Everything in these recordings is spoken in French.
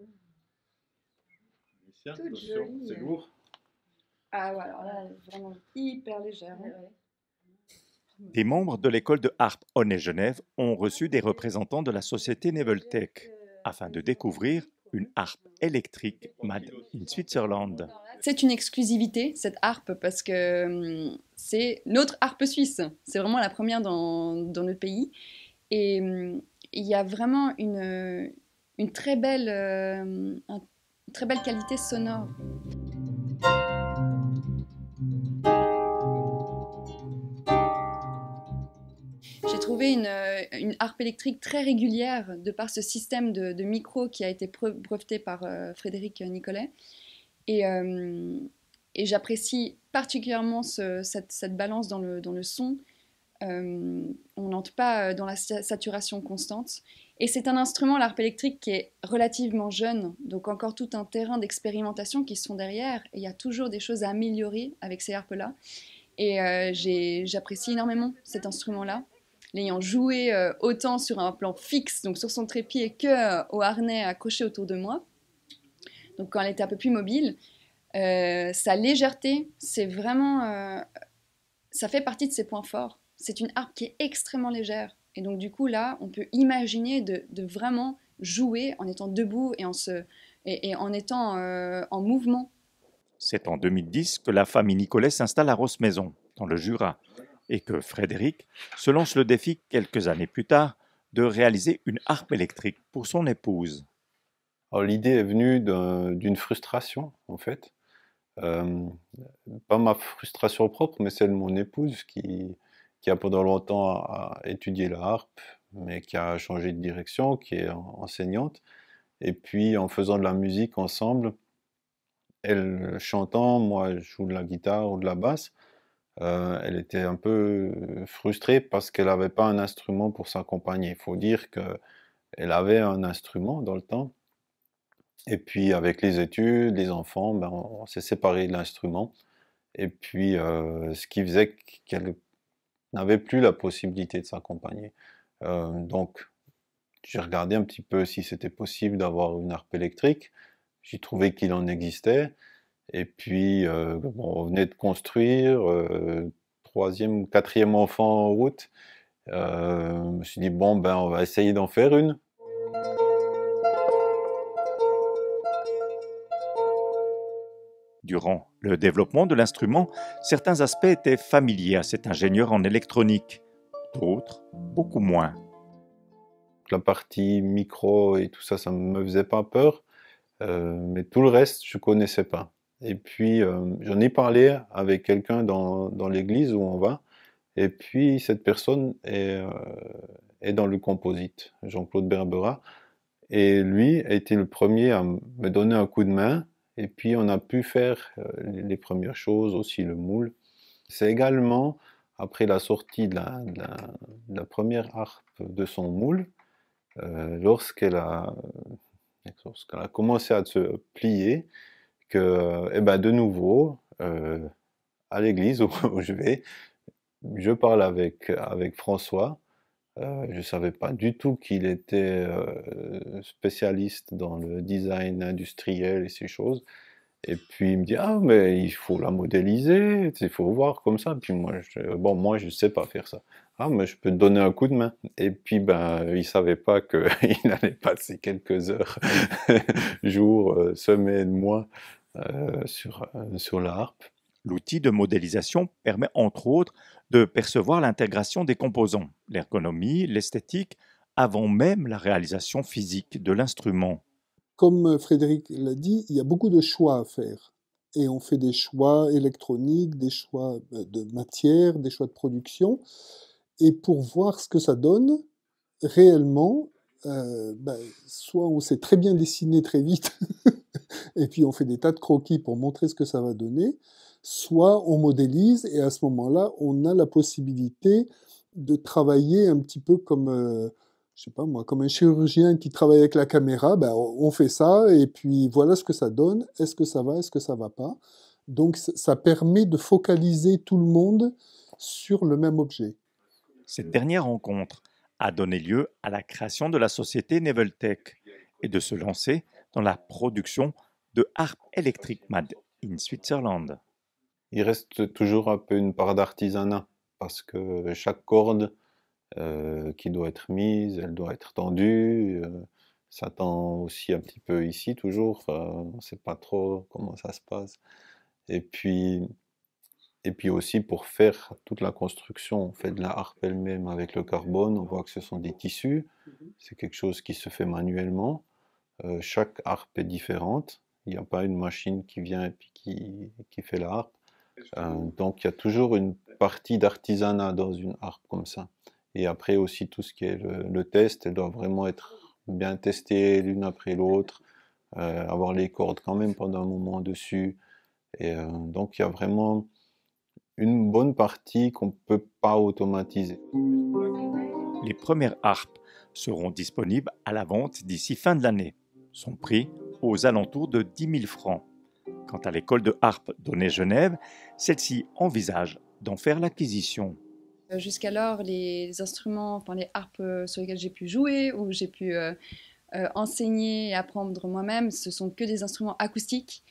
Hein. Des membres de l'école de Harpe Honne et Genève ont reçu des représentants de la société Neveltech afin de découvrir une harpe électrique made in Switzerland. C'est une exclusivité, cette harpe, parce que hum, c'est notre harpe suisse. C'est vraiment la première dans, dans notre pays. Et hum, il y a vraiment une, une très belle, euh, une très belle qualité sonore. J'ai trouvé une, euh, une, harpe électrique très régulière de par ce système de, micro qui a été breveté par euh, Frédéric Nicolet. Et, et j'apprécie particulièrement ce, cette, cette, balance dans le, dans le son. Euh, on n'entre pas euh, dans la saturation constante. Et c'est un instrument, l'arpe électrique, qui est relativement jeune, donc encore tout un terrain d'expérimentation qui sont derrière. Et il y a toujours des choses à améliorer avec ces harpes-là. Et euh, j'apprécie énormément cet instrument-là l'ayant joué autant sur un plan fixe, donc sur son trépied, que au harnais accroché autour de moi. Donc quand elle était un peu plus mobile, sa légèreté, c'est vraiment, ça fait partie de ses points forts c'est une harpe qui est extrêmement légère. Et donc du coup là, on peut imaginer de, de vraiment jouer en étant debout et en, se, et, en étant euh, en mouvement. C'est en 2010 que la famille Nicolet s'installe à Rosse-Maison, dans le Jura, et que Frédéric se lance le défi quelques années plus tard de réaliser une harpe électrique pour son épouse. L'idée est venue d'une frustration, en fait. Euh, pas ma frustration propre, mais celle de mon épouse qui, qui a pendant longtemps étudié la harpe, mais qui a changé de direction, qui est enseignante. Et puis en faisant de la musique ensemble, elle chantant, moi je joue de la guitare ou de la basse, euh, elle était un peu frustrée parce qu'elle n'avait pas un instrument pour s'accompagner. Il faut dire qu'elle avait un instrument dans le temps. Et puis avec les études, les enfants, ben, on, s'est séparés de l'instrument. Et puis euh, ce qui faisait qu'elle n'avait plus la possibilité de s'accompagner. Euh, donc, j'ai regardé un petit peu si c'était possible d'avoir une harpe électrique. J'ai trouvé qu'il en existait. Et puis, euh, on venait de construire, euh, troisième quatrième enfant en route. je me suis dit, bon, ben, on va essayer d'en faire une. Durant le développement de l'instrument, certains aspects étaient familiers à cet ingénieur en électronique, d'autres beaucoup moins. La partie micro et tout ça, ça ne me faisait pas peur, euh, mais tout le reste, je ne connaissais pas. Et puis, euh, j'en ai parlé avec quelqu'un dans, l'église où on va, et puis cette personne est, euh, est dans le composite, Jean-Claude Berbera, et lui a été le premier à me donner un coup de main et puis on a pu faire euh, les premières choses, aussi le moule. C'est également après la sortie de la, première harpe de son moule, euh, lorsqu'elle a, a, commencé à se plier, que eh ben, de nouveau, euh, à l'église où, où, je vais, je parle avec, avec François euh, je ne savais pas du tout qu'il était euh, spécialiste dans le design industriel et ces choses. Et puis il me dit ah mais il faut la modéliser, il faut voir comme ça. Puis moi je, bon moi je sais pas faire ça. Ah mais je peux te donner un coup de main. Et puis ben il savait pas qu'il allait passer quelques heures, jours, euh, semaines, mois sur sur la L'outil de modélisation permet entre autres de percevoir l'intégration des composants, l'ergonomie, l'esthétique, avant même la réalisation physique de l'instrument. Comme euh, Frédéric l'a dit, il y a beaucoup de choix à faire. Et on fait des choix électroniques, des choix euh, de matière, des choix de production. Et pour voir ce que ça donne, réellement, euh, ben, soit on sait très bien dessiner très vite, et puis on fait des tas de croquis pour montrer ce que ça va donner, soit on modélise et à ce moment-là, on a la possibilité de travailler un petit peu comme, euh, je sais pas comme un chirurgien qui travaille avec la caméra. Ben, on fait ça et puis voilà ce que ça donne. Est-ce que ça va Est-ce que ça va pas Donc ça permet de focaliser tout le monde sur le même objet. Cette dernière rencontre a donné lieu à la création de la société Neveltech et de se lancer dans la production de harpes électriques made in Switzerland il reste toujours un peu une part d'artisanat, parce que chaque corde euh, qui doit être mise, elle doit être tendue. Euh, ça tend aussi un petit peu ici, toujours. on ne sait pas trop comment ça se passe. Et puis, et puis aussi pour faire toute la construction, on fait de la harpe elle-même avec le carbone. On voit que ce sont des tissus. Mhm. C'est quelque chose qui se fait manuellement. Euh, chaque harpe est différente. Il n'y a pas une machine qui vient et qui, qui fait la harpe. Euh, donc il y a toujours une partie d'artisanat dans une harpe comme ça. Et après aussi tout ce qui est le, test, elle doit vraiment être bien testée l'une après l'autre, euh, avoir les cordes quand même pendant un moment dessus. Et euh, donc il y a vraiment une bonne partie qu'on ne peut pas automatiser. Les premières harpes seront disponibles à la vente d'ici fin de l'année. Son prix aux alentours de 10 000 francs. Quant à l'école de harpe donnée genève celle-ci envisage d'en faire l'acquisition. Euh, jusqu'alors, les instruments, enfin les harpes euh, sur lesquelles j'ai pu jouer ou j'ai pu euh, enseigner et apprendre moi-même, ce sont que des instruments acoustiques.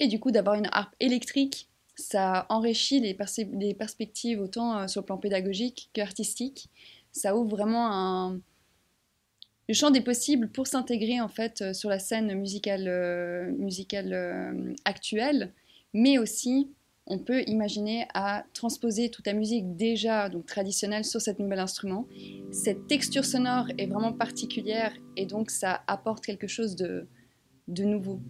Et du coup, d'avoir une harpe électrique, ça enrichit les, les perspectives autant sur le plan pédagogique qu'artistique. Ça ouvre vraiment un, le champ des possible pour s'intégrer en fait euh, sur la scène musicale, euh, musicale euh, actuelle, mais aussi on peut imaginer à transposer toute la musique déjà donc traditionnelle sur cet nouvel instrument. Cette texture sonore est vraiment particulière et donc ça apporte quelque chose de, de nouveau.